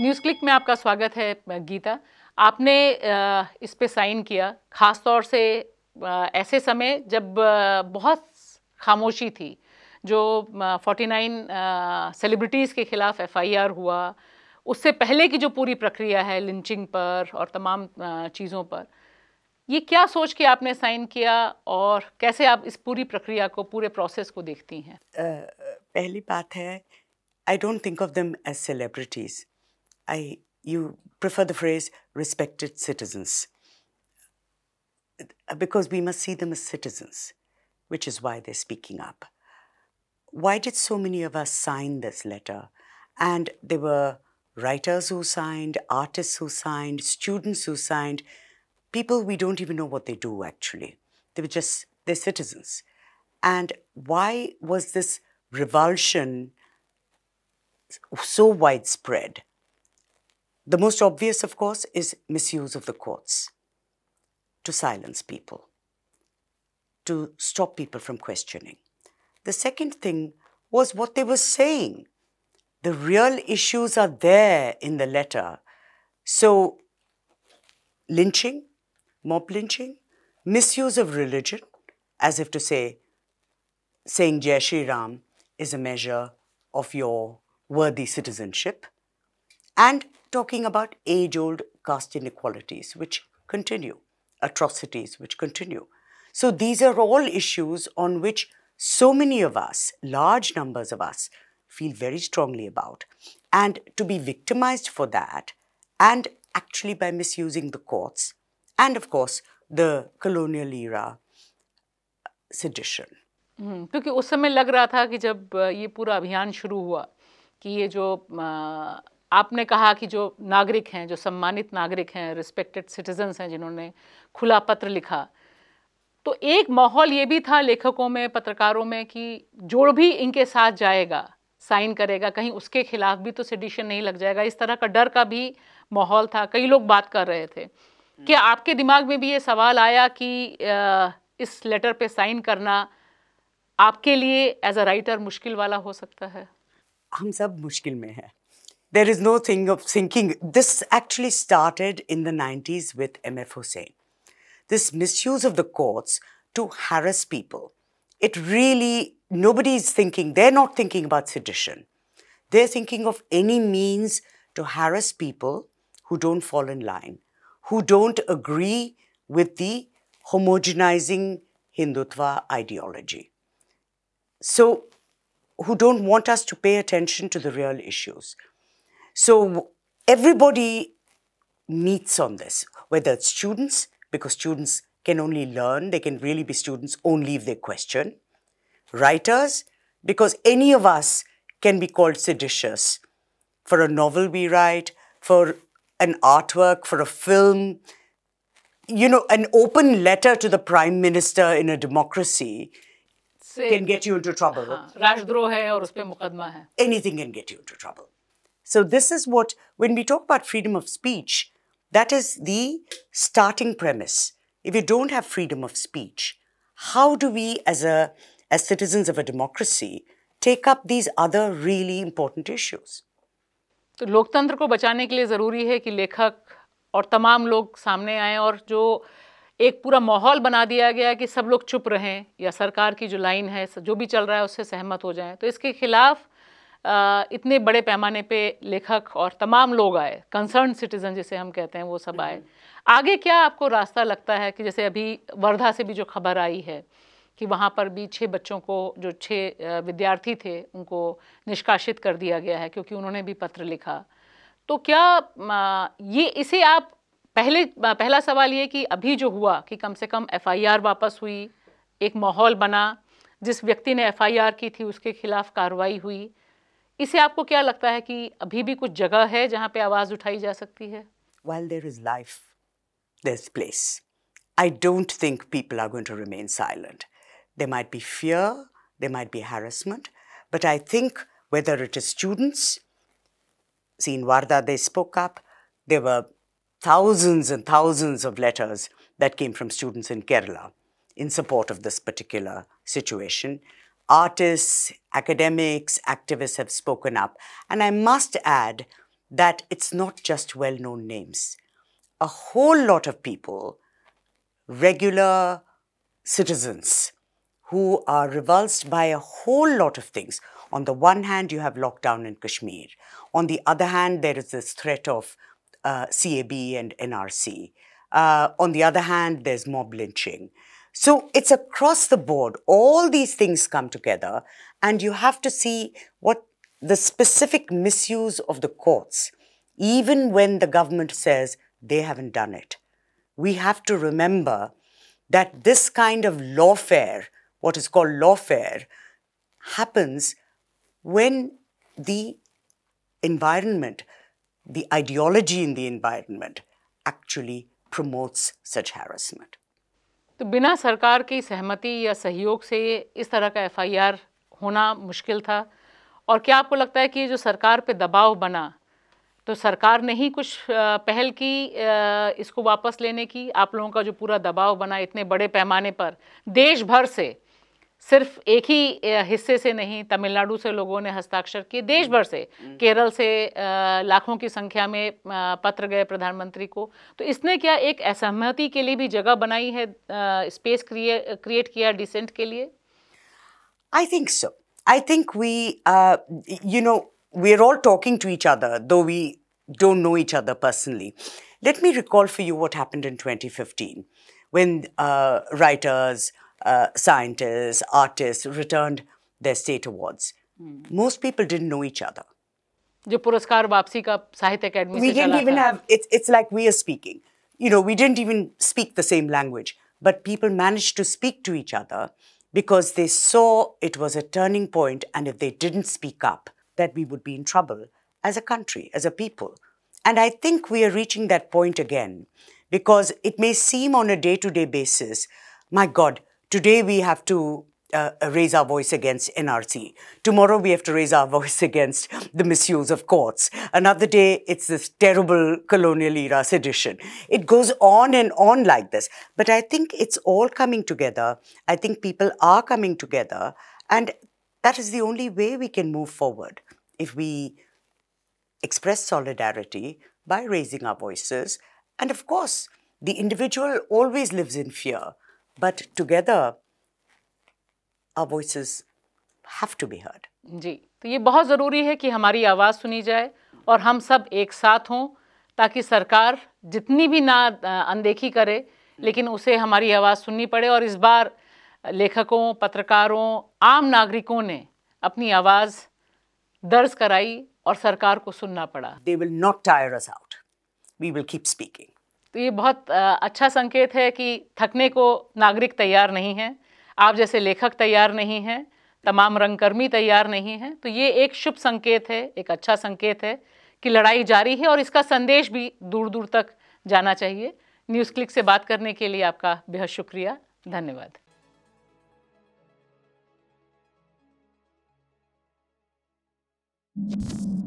News click में आपका स्वागत है गीता आपने इस पे साइन किया ख़ास तौर से ऐसे समय जब बहुत खामोशी थी जो 49 सेलिब्रिटीज़ के ख़िलाफ़ एफआईआर हुआ उससे पहले की जो पूरी प्रक्रिया है लिंचिंग पर और तमाम चीज़ों पर ये क्या सोच के आपने साइन किया और कैसे आप इस पूरी प्रक्रिया को पूरे प्रोसेस को देखती हैं uh, पहली बात है I don't think of them as celebrities I, you prefer the phrase respected citizens uh, because we must see them as citizens, which is why they're speaking up. Why did so many of us sign this letter? And there were writers who signed, artists who signed, students who signed, people we don't even know what they do actually. They were just, they're citizens. And why was this revulsion so widespread? The most obvious, of course, is misuse of the courts to silence people, to stop people from questioning. The second thing was what they were saying. The real issues are there in the letter. So, lynching, mob lynching, misuse of religion, as if to say, saying Jai Shri Ram is a measure of your worthy citizenship, and talking about age old caste inequalities which continue, atrocities which continue. So these are all issues on which so many of us, large numbers of us, feel very strongly about. And to be victimized for that, and actually by misusing the courts, and of course, the colonial era sedition. क्योंकि उस समय लग रहा था कि जब ये पूरा अभियान शुरू हुआ कि ये जो आपने कहा कि जो नागरिक हैं जो सम्मानित नागरिक हैं रिस्पेक्टेड सिटीजन्स हैं जिन्होंने खुला पत्र लिखा तो एक माहौल ये भी था लेखकों में पत्रकारों में कि जो भी इनके साथ जाएगा साइन करेगा कहीं उसके खिलाफ भी तो सिडिशन नहीं लग जाएगा इस तरह का डर का भी माहौल था कई लोग बात कर रहे थे हम्म। क्या आपके दिमाग में भी ये सवाल आया कि इस लेटर पे साइन करना आपके लिए एज अ राइटर मुश्किल वाला हो सकता है हम सब मुश्किल में हैं There is no thing of thinking. This actually started in the 90s with M.F. Hussain. This misuse of the courts to harass people. It really, nobody's thinking, they're not thinking about sedition. They're thinking of any means to harass people who don't fall in line, who don't agree with the homogenizing Hindutva ideology. So, who don't want us to pay attention to the real issues. So everybody meets on this, whether it's students, because students can only learn, they can really be students only if they question. Writers, because any of us can be called seditious. For a novel we write, for an artwork, for a film, you know, an open letter to the prime minister in a democracy can get you into trouble. Anything can get you into trouble. So this is what, when we talk about freedom of speech, that is the starting premise. If you don't have freedom of speech, how do we as a, as citizens of a democracy take up these other really important issues? तो लोकतंत्र को बचाने के लिए ज़रूरी है कि लेखक और तमाम लोग सामने आएं और जो एक पूरा माहौल बना दिया गया कि सब लोग चुप रहें या सरकार की जो लाइन है जो भी चल रहा है उससे सहमत हो जाएं तो इसके खिलाफ इतने बड़े पैमाने पे लेखक और तमाम लोग आए कंसर्न सिटीज़न जिसे हम कहते हैं वो सब आए हम्म। आगे क्या आपको रास्ता लगता है कि जैसे अभी वर्धा से भी जो खबर आई है कि वहाँ पर भी छः बच्चों को जो छः विद्यार्थी थे उनको निष्कासित कर दिया गया है क्योंकि उन्होंने भी पत्र लिखा तो क्या ये इसे आप पहले पहला सवाल ये कि अभी जो हुआ कि कम से कम एफआईआर वापस हुई एक माहौल बना जिस व्यक्ति ने एफआईआर की थी उसके खिलाफ कार्रवाई हुई इसे आपको क्या लगता है कि अभी भी कुछ जगह है जहाँ पे आवाज़ उठाई जा सकती है While there is life, there's place. I don't think people are going to remain silent. There might be fear, there might be harassment, but I think whether it is students, see in Warda they spoke up, there were thousands and thousands of letters that came from students in Kerala in support of this particular situation artists, academics, activists have spoken up. And I must add that it's not just well known names. A whole lot of people, regular citizens, who are revulsed by a whole lot of things. On the one hand, you have lockdown in Kashmir. On the other hand, there is this threat of uh, CAB and NRC. Uh, on the other hand, there's mob lynching. So it's across the board. All these things come together, and you have to see what the specific misuse of the courts, even when the government says they haven't done it. We have to remember that this kind of lawfare, what is called lawfare, happens when the environment, the ideology in the environment, actually promotes such harassment. तो बिना सरकार की सहमति या सहयोग से इस तरह का एफआईआर होना मुश्किल था और क्या आपको लगता है कि जो सरकार पे दबाव बना तो सरकार ने ही कुछ पहल की इसको वापस लेने की आप लोगों का जो पूरा दबाव बना इतने बड़े पैमाने पर देश भर से सिर्फ एक ही हिस्से से नहीं तमिलनाडु से लोगों ने हस्ताक्षर किए देश भर से हम्म। केरल से लाखों की संख्या में पत्र गए प्रधानमंत्री को तो इसने क्या एक असहमति के लिए भी जगह बनाई है स्पेस क्रिएट किया डिसेंट के लिए I think so I think we you know we are all talking to each other though we don't know each other personally let me recall for you what है in Uh, scientists, artists returned their state awards. Mm. Most people didn't know each other. जो पुरस्कार वापसी का Sahitya Akademi We didn't even have it's it's like we are speaking. You know, we didn't even speak the same language, but people managed to speak to each other because they saw it was a turning point and if they didn't speak up that we would be in trouble as a country, as a people. And I think we are reaching that point again because it may seem on a day-to-day -day basis, my god, Today we have to uh, uh raise our voice against NRC. Tomorrow we have to raise our voice against the misuse of courts. Another day it's this terrible colonial era sedition. It goes on and on like this. But I think it's all coming together. I think people are coming together. And that is the only way we can move forward. If we express solidarity by raising our voices. And of course, the individual always lives in fear. But together our voices have to be heard जी तो ये बहुत ज़रूरी है कि हमारी आवाज़ सुनी जाए और हम सब एक साथ हों ताकि सरकार जितनी भी ना अनदेखी करे लेकिन उसे हमारी आवाज़ सुननी पड़े और इस बार लेखकों पत्रकारों आम नागरिकों ने अपनी आवाज़ दर्ज कराई और सरकार को सुनना पड़ा they will not tire us out we will keep speaking तो ये बहुत अच्छा संकेत है कि थकने को नागरिक तैयार नहीं है आप जैसे लेखक तैयार नहीं हैं तमाम रंगकर्मी तैयार नहीं हैं तो ये एक शुभ संकेत है एक अच्छा संकेत है कि लड़ाई जारी है और इसका संदेश भी दूर दूर तक जाना चाहिए न्यूज़ क्लिक से बात करने के लिए आपका बेहद शुक्रिया धन्यवाद Thank you.